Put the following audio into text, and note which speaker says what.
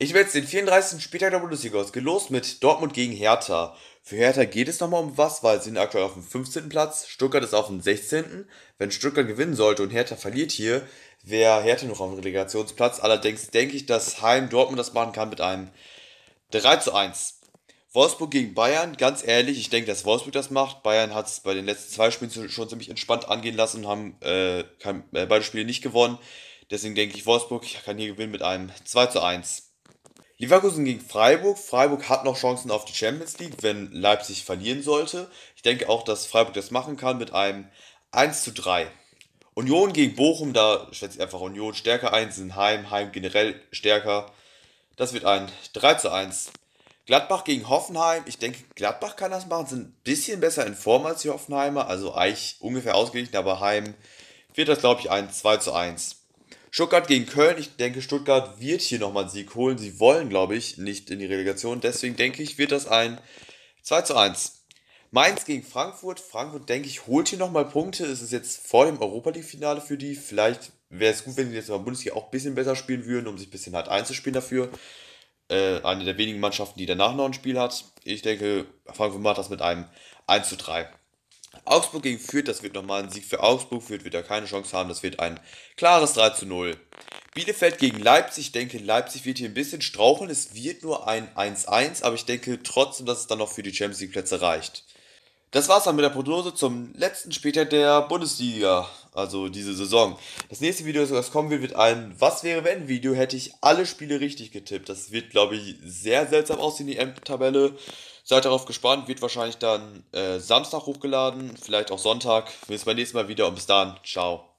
Speaker 1: Ich werde jetzt den 34. Spieltag der Bundesliga ausgelost mit Dortmund gegen Hertha. Für Hertha geht es nochmal um was, weil sie sind aktuell auf dem 15. Platz, Stuttgart ist auf dem 16. Wenn Stuttgart gewinnen sollte und Hertha verliert hier, wäre Hertha noch auf dem Relegationsplatz. Allerdings denke ich, dass Heim Dortmund das machen kann mit einem 3 zu 1. Wolfsburg gegen Bayern, ganz ehrlich, ich denke, dass Wolfsburg das macht. Bayern hat es bei den letzten zwei Spielen schon ziemlich entspannt angehen lassen und haben äh, kein, äh, beide Spiele nicht gewonnen. Deswegen denke ich, Wolfsburg kann hier gewinnen mit einem 2 zu 1. Leverkusen gegen Freiburg. Freiburg hat noch Chancen auf die Champions League, wenn Leipzig verlieren sollte. Ich denke auch, dass Freiburg das machen kann mit einem 1 zu 3. Union gegen Bochum, da schätze ich einfach Union stärker ein, sind Heim, Heim generell stärker. Das wird ein 3 zu 1. Gladbach gegen Hoffenheim, ich denke, Gladbach kann das machen, sind ein bisschen besser in Form als die Hoffenheimer, also eigentlich ungefähr ausgeglichen, aber Heim wird das, glaube ich, ein 2 zu 1. Stuttgart gegen Köln. Ich denke, Stuttgart wird hier nochmal einen Sieg holen. Sie wollen, glaube ich, nicht in die Relegation. Deswegen denke ich, wird das ein 2 zu 1. Mainz gegen Frankfurt. Frankfurt, denke ich, holt hier nochmal Punkte. Es ist jetzt vor dem Europa League-Finale für die. Vielleicht wäre es gut, wenn sie jetzt in der Bundesliga auch ein bisschen besser spielen würden, um sich ein bisschen halt einzuspielen dafür. Äh, eine der wenigen Mannschaften, die danach noch ein Spiel hat. Ich denke, Frankfurt macht das mit einem 1 zu 3. Augsburg gegen Fürth, das wird nochmal ein Sieg für Augsburg. Fürth wird da keine Chance haben, das wird ein klares 3 zu 0. Bielefeld gegen Leipzig, ich denke, Leipzig wird hier ein bisschen straucheln. Es wird nur ein 1-1, aber ich denke trotzdem, dass es dann noch für die Champions League Plätze reicht. Das war's dann mit der Prognose zum letzten Spieltag der Bundesliga. Also diese Saison. Das nächste Video, das kommen wird, wird ein Was wäre wenn Video. Hätte ich alle Spiele richtig getippt. Das wird, glaube ich, sehr seltsam aussehen, die M-Tabelle. Seid darauf gespannt. Wird wahrscheinlich dann äh, Samstag hochgeladen. Vielleicht auch Sonntag. Wir sehen uns beim nächsten Mal wieder und bis dann. Ciao.